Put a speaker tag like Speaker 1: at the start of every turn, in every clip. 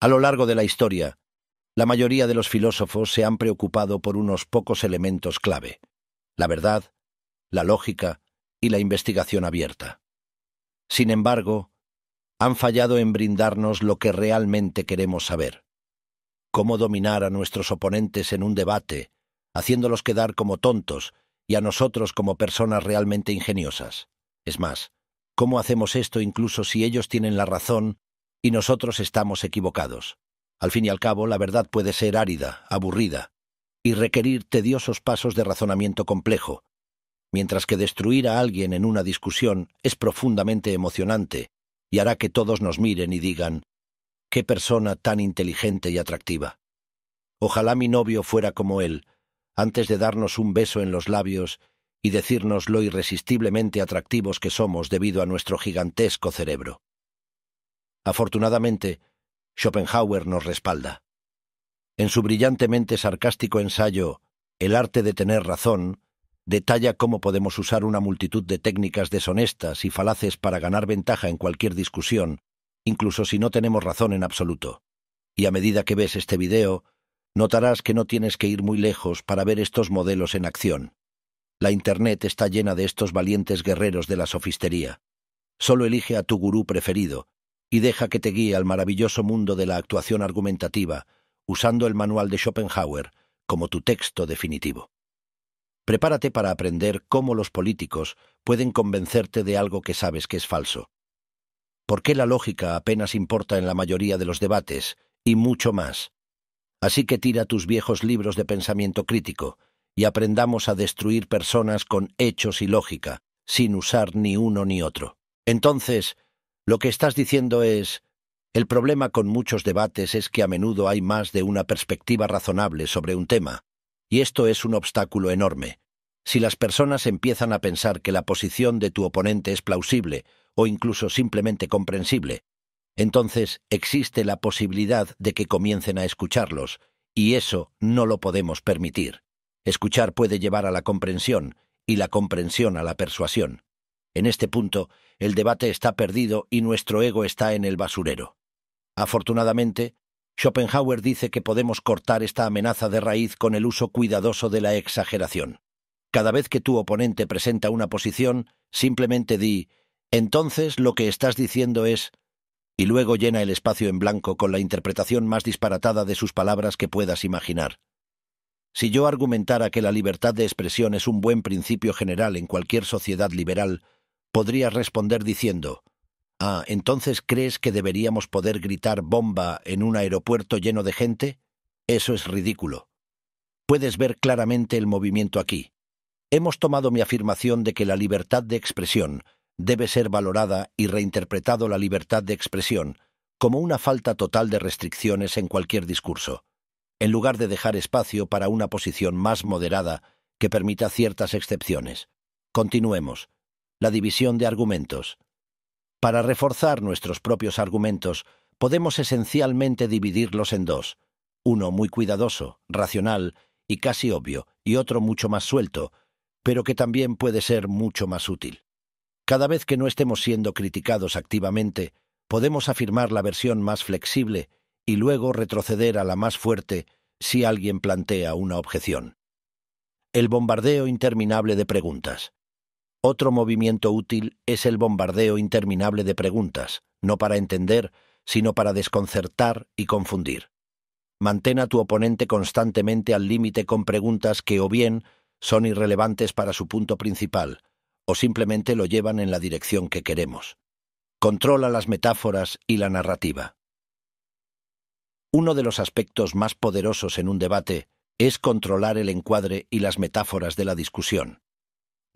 Speaker 1: A lo largo de la historia, la mayoría de los filósofos se han preocupado por unos pocos elementos clave, la verdad, la lógica y la investigación abierta. Sin embargo, han fallado en brindarnos lo que realmente queremos saber. Cómo dominar a nuestros oponentes en un debate, haciéndolos quedar como tontos y a nosotros como personas realmente ingeniosas. Es más, ¿cómo hacemos esto incluso si ellos tienen la razón y nosotros estamos equivocados. Al fin y al cabo, la verdad puede ser árida, aburrida, y requerir tediosos pasos de razonamiento complejo, mientras que destruir a alguien en una discusión es profundamente emocionante y hará que todos nos miren y digan, qué persona tan inteligente y atractiva. Ojalá mi novio fuera como él, antes de darnos un beso en los labios y decirnos lo irresistiblemente atractivos que somos debido a nuestro gigantesco cerebro. Afortunadamente, Schopenhauer nos respalda. En su brillantemente sarcástico ensayo El arte de tener razón, detalla cómo podemos usar una multitud de técnicas deshonestas y falaces para ganar ventaja en cualquier discusión, incluso si no tenemos razón en absoluto. Y a medida que ves este video, notarás que no tienes que ir muy lejos para ver estos modelos en acción. La Internet está llena de estos valientes guerreros de la sofistería. Solo elige a tu gurú preferido y deja que te guíe al maravilloso mundo de la actuación argumentativa, usando el manual de Schopenhauer como tu texto definitivo. Prepárate para aprender cómo los políticos pueden convencerte de algo que sabes que es falso. ¿Por qué la lógica apenas importa en la mayoría de los debates, y mucho más? Así que tira tus viejos libros de pensamiento crítico y aprendamos a destruir personas con hechos y lógica, sin usar ni uno ni otro. Entonces, lo que estás diciendo es, el problema con muchos debates es que a menudo hay más de una perspectiva razonable sobre un tema, y esto es un obstáculo enorme. Si las personas empiezan a pensar que la posición de tu oponente es plausible o incluso simplemente comprensible, entonces existe la posibilidad de que comiencen a escucharlos, y eso no lo podemos permitir. Escuchar puede llevar a la comprensión y la comprensión a la persuasión. En este punto, el debate está perdido y nuestro ego está en el basurero. Afortunadamente, Schopenhauer dice que podemos cortar esta amenaza de raíz con el uso cuidadoso de la exageración. Cada vez que tu oponente presenta una posición, simplemente di, entonces lo que estás diciendo es, y luego llena el espacio en blanco con la interpretación más disparatada de sus palabras que puedas imaginar. Si yo argumentara que la libertad de expresión es un buen principio general en cualquier sociedad liberal, podrías responder diciendo, Ah, entonces crees que deberíamos poder gritar bomba en un aeropuerto lleno de gente? Eso es ridículo. Puedes ver claramente el movimiento aquí. Hemos tomado mi afirmación de que la libertad de expresión debe ser valorada y reinterpretado la libertad de expresión como una falta total de restricciones en cualquier discurso, en lugar de dejar espacio para una posición más moderada que permita ciertas excepciones. Continuemos la división de argumentos. Para reforzar nuestros propios argumentos, podemos esencialmente dividirlos en dos, uno muy cuidadoso, racional y casi obvio, y otro mucho más suelto, pero que también puede ser mucho más útil. Cada vez que no estemos siendo criticados activamente, podemos afirmar la versión más flexible y luego retroceder a la más fuerte si alguien plantea una objeción. El bombardeo interminable de preguntas. Otro movimiento útil es el bombardeo interminable de preguntas, no para entender, sino para desconcertar y confundir. Mantén a tu oponente constantemente al límite con preguntas que o bien son irrelevantes para su punto principal, o simplemente lo llevan en la dirección que queremos. Controla las metáforas y la narrativa. Uno de los aspectos más poderosos en un debate es controlar el encuadre y las metáforas de la discusión.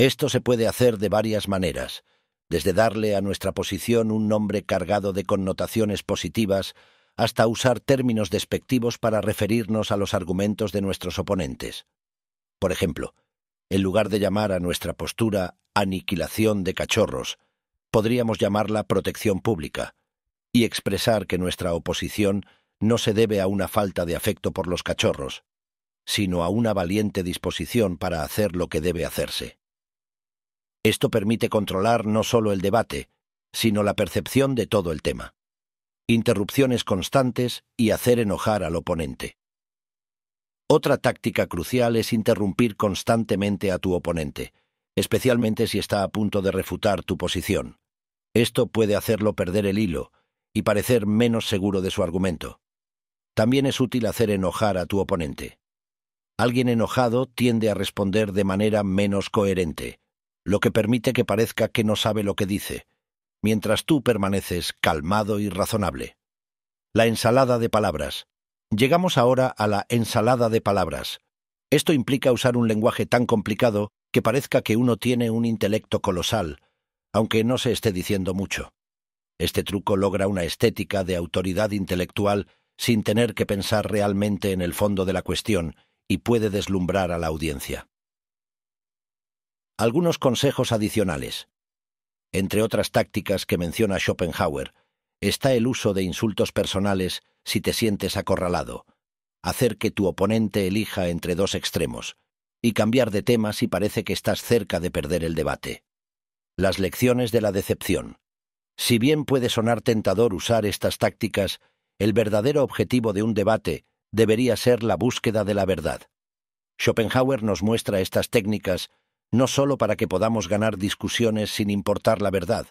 Speaker 1: Esto se puede hacer de varias maneras, desde darle a nuestra posición un nombre cargado de connotaciones positivas hasta usar términos despectivos para referirnos a los argumentos de nuestros oponentes. Por ejemplo, en lugar de llamar a nuestra postura aniquilación de cachorros, podríamos llamarla protección pública, y expresar que nuestra oposición no se debe a una falta de afecto por los cachorros, sino a una valiente disposición para hacer lo que debe hacerse. Esto permite controlar no solo el debate, sino la percepción de todo el tema. Interrupciones constantes y hacer enojar al oponente. Otra táctica crucial es interrumpir constantemente a tu oponente, especialmente si está a punto de refutar tu posición. Esto puede hacerlo perder el hilo y parecer menos seguro de su argumento. También es útil hacer enojar a tu oponente. Alguien enojado tiende a responder de manera menos coherente, lo que permite que parezca que no sabe lo que dice, mientras tú permaneces calmado y razonable. La ensalada de palabras. Llegamos ahora a la ensalada de palabras. Esto implica usar un lenguaje tan complicado que parezca que uno tiene un intelecto colosal, aunque no se esté diciendo mucho. Este truco logra una estética de autoridad intelectual sin tener que pensar realmente en el fondo de la cuestión y puede deslumbrar a la audiencia algunos consejos adicionales. Entre otras tácticas que menciona Schopenhauer, está el uso de insultos personales si te sientes acorralado, hacer que tu oponente elija entre dos extremos, y cambiar de tema si parece que estás cerca de perder el debate. Las lecciones de la decepción. Si bien puede sonar tentador usar estas tácticas, el verdadero objetivo de un debate debería ser la búsqueda de la verdad. Schopenhauer nos muestra estas técnicas no solo para que podamos ganar discusiones sin importar la verdad,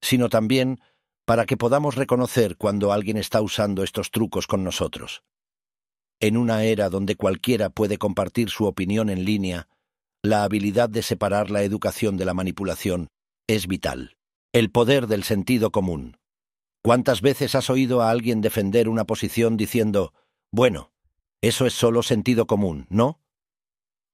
Speaker 1: sino también para que podamos reconocer cuando alguien está usando estos trucos con nosotros. En una era donde cualquiera puede compartir su opinión en línea, la habilidad de separar la educación de la manipulación es vital. El poder del sentido común. ¿Cuántas veces has oído a alguien defender una posición diciendo, bueno, eso es solo sentido común, ¿no?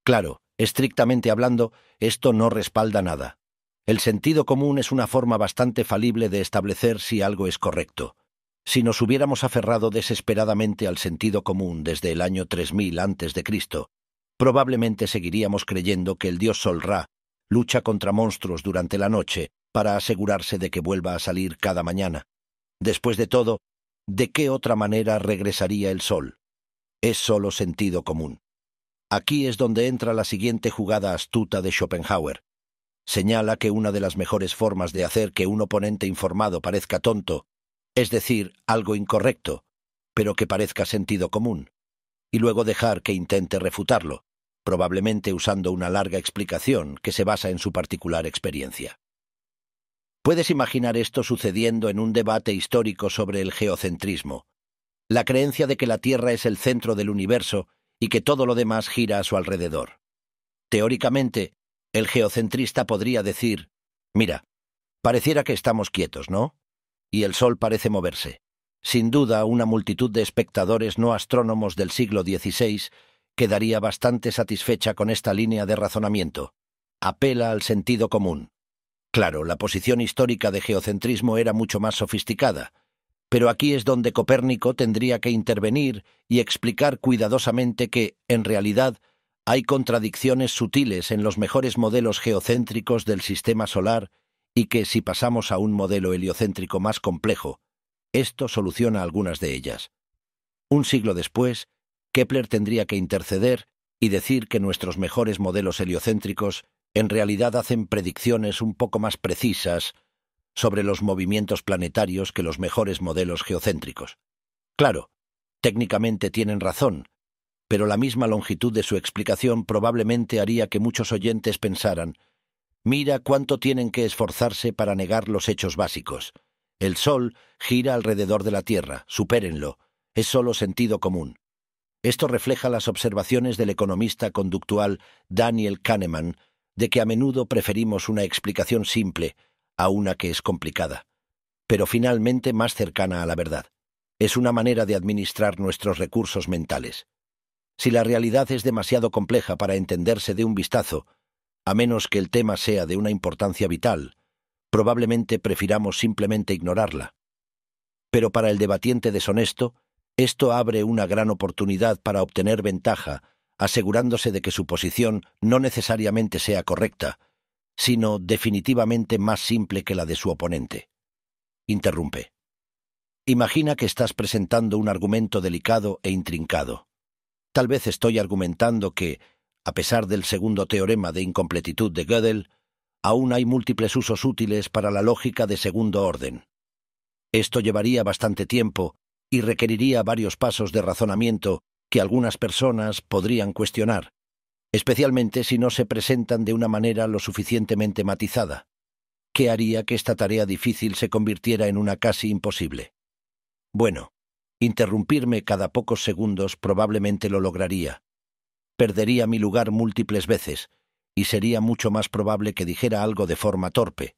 Speaker 1: Claro, Estrictamente hablando, esto no respalda nada. El sentido común es una forma bastante falible de establecer si algo es correcto. Si nos hubiéramos aferrado desesperadamente al sentido común desde el año 3000 Cristo, probablemente seguiríamos creyendo que el dios Sol Ra lucha contra monstruos durante la noche para asegurarse de que vuelva a salir cada mañana. Después de todo, ¿de qué otra manera regresaría el sol? Es solo sentido común. Aquí es donde entra la siguiente jugada astuta de Schopenhauer. Señala que una de las mejores formas de hacer que un oponente informado parezca tonto, es decir, algo incorrecto, pero que parezca sentido común, y luego dejar que intente refutarlo, probablemente usando una larga explicación que se basa en su particular experiencia. Puedes imaginar esto sucediendo en un debate histórico sobre el geocentrismo, la creencia de que la Tierra es el centro del universo y que todo lo demás gira a su alrededor. Teóricamente, el geocentrista podría decir, mira, pareciera que estamos quietos, ¿no? Y el Sol parece moverse. Sin duda, una multitud de espectadores no astrónomos del siglo XVI quedaría bastante satisfecha con esta línea de razonamiento. Apela al sentido común. Claro, la posición histórica de geocentrismo era mucho más sofisticada, pero aquí es donde Copérnico tendría que intervenir y explicar cuidadosamente que, en realidad, hay contradicciones sutiles en los mejores modelos geocéntricos del sistema solar y que si pasamos a un modelo heliocéntrico más complejo, esto soluciona algunas de ellas. Un siglo después, Kepler tendría que interceder y decir que nuestros mejores modelos heliocéntricos en realidad hacen predicciones un poco más precisas sobre los movimientos planetarios que los mejores modelos geocéntricos. Claro, técnicamente tienen razón, pero la misma longitud de su explicación probablemente haría que muchos oyentes pensaran, mira cuánto tienen que esforzarse para negar los hechos básicos. El Sol gira alrededor de la Tierra, supérenlo, es solo sentido común. Esto refleja las observaciones del economista conductual Daniel Kahneman, de que a menudo preferimos una explicación simple, a una que es complicada, pero finalmente más cercana a la verdad. Es una manera de administrar nuestros recursos mentales. Si la realidad es demasiado compleja para entenderse de un vistazo, a menos que el tema sea de una importancia vital, probablemente prefiramos simplemente ignorarla. Pero para el debatiente deshonesto, esto abre una gran oportunidad para obtener ventaja, asegurándose de que su posición no necesariamente sea correcta, sino definitivamente más simple que la de su oponente. Interrumpe. Imagina que estás presentando un argumento delicado e intrincado. Tal vez estoy argumentando que, a pesar del segundo teorema de incompletitud de Gödel, aún hay múltiples usos útiles para la lógica de segundo orden. Esto llevaría bastante tiempo y requeriría varios pasos de razonamiento que algunas personas podrían cuestionar, especialmente si no se presentan de una manera lo suficientemente matizada, ¿Qué haría que esta tarea difícil se convirtiera en una casi imposible. Bueno, interrumpirme cada pocos segundos probablemente lo lograría. Perdería mi lugar múltiples veces, y sería mucho más probable que dijera algo de forma torpe,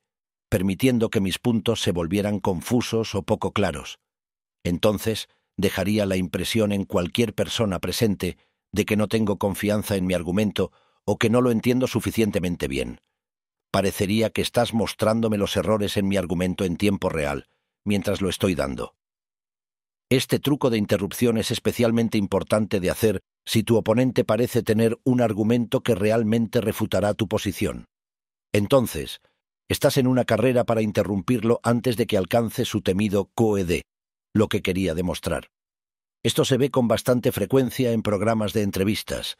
Speaker 1: permitiendo que mis puntos se volvieran confusos o poco claros. Entonces, dejaría la impresión en cualquier persona presente de que no tengo confianza en mi argumento o que no lo entiendo suficientemente bien. Parecería que estás mostrándome los errores en mi argumento en tiempo real, mientras lo estoy dando. Este truco de interrupción es especialmente importante de hacer si tu oponente parece tener un argumento que realmente refutará tu posición. Entonces, estás en una carrera para interrumpirlo antes de que alcance su temido COED, lo que quería demostrar. Esto se ve con bastante frecuencia en programas de entrevistas,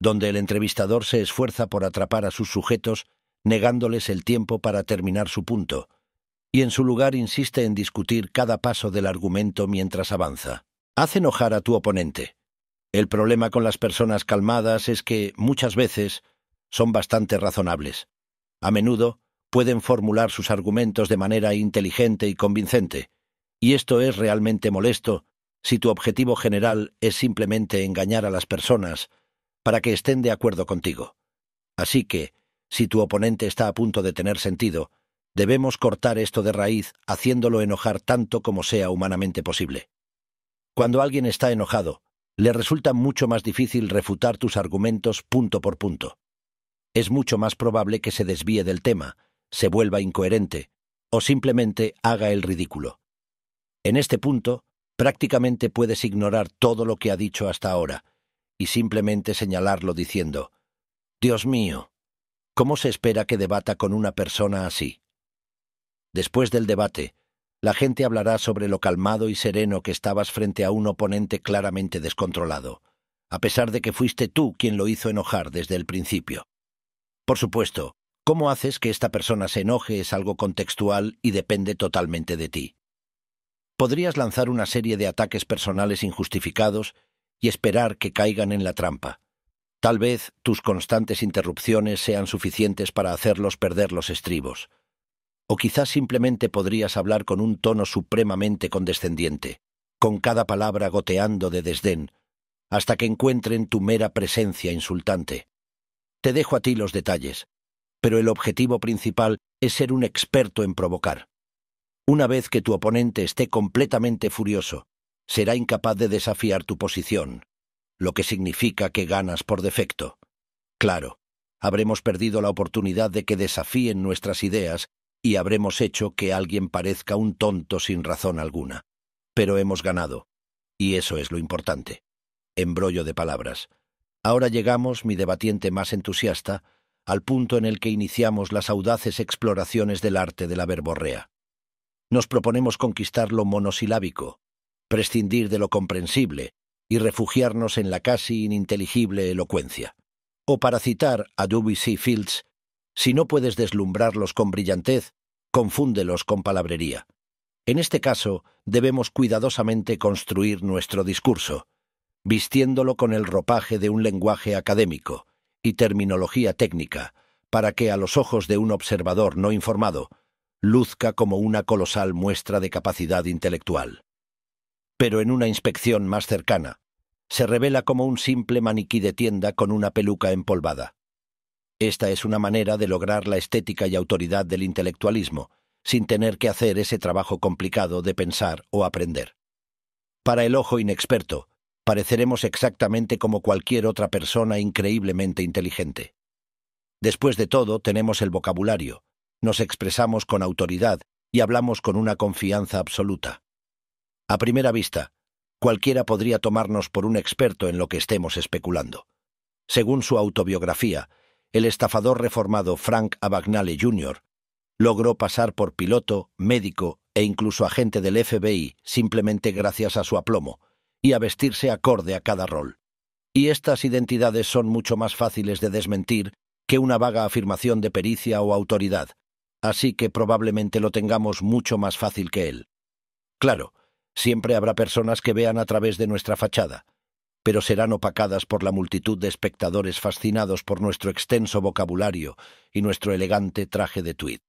Speaker 1: donde el entrevistador se esfuerza por atrapar a sus sujetos negándoles el tiempo para terminar su punto, y en su lugar insiste en discutir cada paso del argumento mientras avanza. Haz enojar a tu oponente. El problema con las personas calmadas es que, muchas veces, son bastante razonables. A menudo, pueden formular sus argumentos de manera inteligente y convincente, y esto es realmente molesto si tu objetivo general es simplemente engañar a las personas para que estén de acuerdo contigo. Así que, si tu oponente está a punto de tener sentido, debemos cortar esto de raíz haciéndolo enojar tanto como sea humanamente posible. Cuando alguien está enojado, le resulta mucho más difícil refutar tus argumentos punto por punto. Es mucho más probable que se desvíe del tema, se vuelva incoherente o simplemente haga el ridículo. En este punto, prácticamente puedes ignorar todo lo que ha dicho hasta ahora y simplemente señalarlo diciendo, Dios mío, ¿cómo se espera que debata con una persona así? Después del debate, la gente hablará sobre lo calmado y sereno que estabas frente a un oponente claramente descontrolado, a pesar de que fuiste tú quien lo hizo enojar desde el principio. Por supuesto, cómo haces que esta persona se enoje es algo contextual y depende totalmente de ti podrías lanzar una serie de ataques personales injustificados y esperar que caigan en la trampa. Tal vez tus constantes interrupciones sean suficientes para hacerlos perder los estribos. O quizás simplemente podrías hablar con un tono supremamente condescendiente, con cada palabra goteando de desdén, hasta que encuentren tu mera presencia insultante. Te dejo a ti los detalles, pero el objetivo principal es ser un experto en provocar. Una vez que tu oponente esté completamente furioso, será incapaz de desafiar tu posición, lo que significa que ganas por defecto. Claro, habremos perdido la oportunidad de que desafíen nuestras ideas y habremos hecho que alguien parezca un tonto sin razón alguna. Pero hemos ganado, y eso es lo importante. Embrollo de palabras. Ahora llegamos, mi debatiente más entusiasta, al punto en el que iniciamos las audaces exploraciones del arte de la verborrea nos proponemos conquistar lo monosilábico, prescindir de lo comprensible y refugiarnos en la casi ininteligible elocuencia. O para citar a C. Fields, si no puedes deslumbrarlos con brillantez, confúndelos con palabrería. En este caso, debemos cuidadosamente construir nuestro discurso, vistiéndolo con el ropaje de un lenguaje académico y terminología técnica, para que a los ojos de un observador no informado luzca como una colosal muestra de capacidad intelectual. Pero en una inspección más cercana, se revela como un simple maniquí de tienda con una peluca empolvada. Esta es una manera de lograr la estética y autoridad del intelectualismo, sin tener que hacer ese trabajo complicado de pensar o aprender. Para el ojo inexperto, pareceremos exactamente como cualquier otra persona increíblemente inteligente. Después de todo, tenemos el vocabulario, nos expresamos con autoridad y hablamos con una confianza absoluta. A primera vista, cualquiera podría tomarnos por un experto en lo que estemos especulando. Según su autobiografía, el estafador reformado Frank Abagnale Jr. logró pasar por piloto, médico e incluso agente del FBI simplemente gracias a su aplomo y a vestirse acorde a cada rol. Y estas identidades son mucho más fáciles de desmentir que una vaga afirmación de pericia o autoridad, así que probablemente lo tengamos mucho más fácil que él. Claro, siempre habrá personas que vean a través de nuestra fachada, pero serán opacadas por la multitud de espectadores fascinados por nuestro extenso vocabulario y nuestro elegante traje de tweed.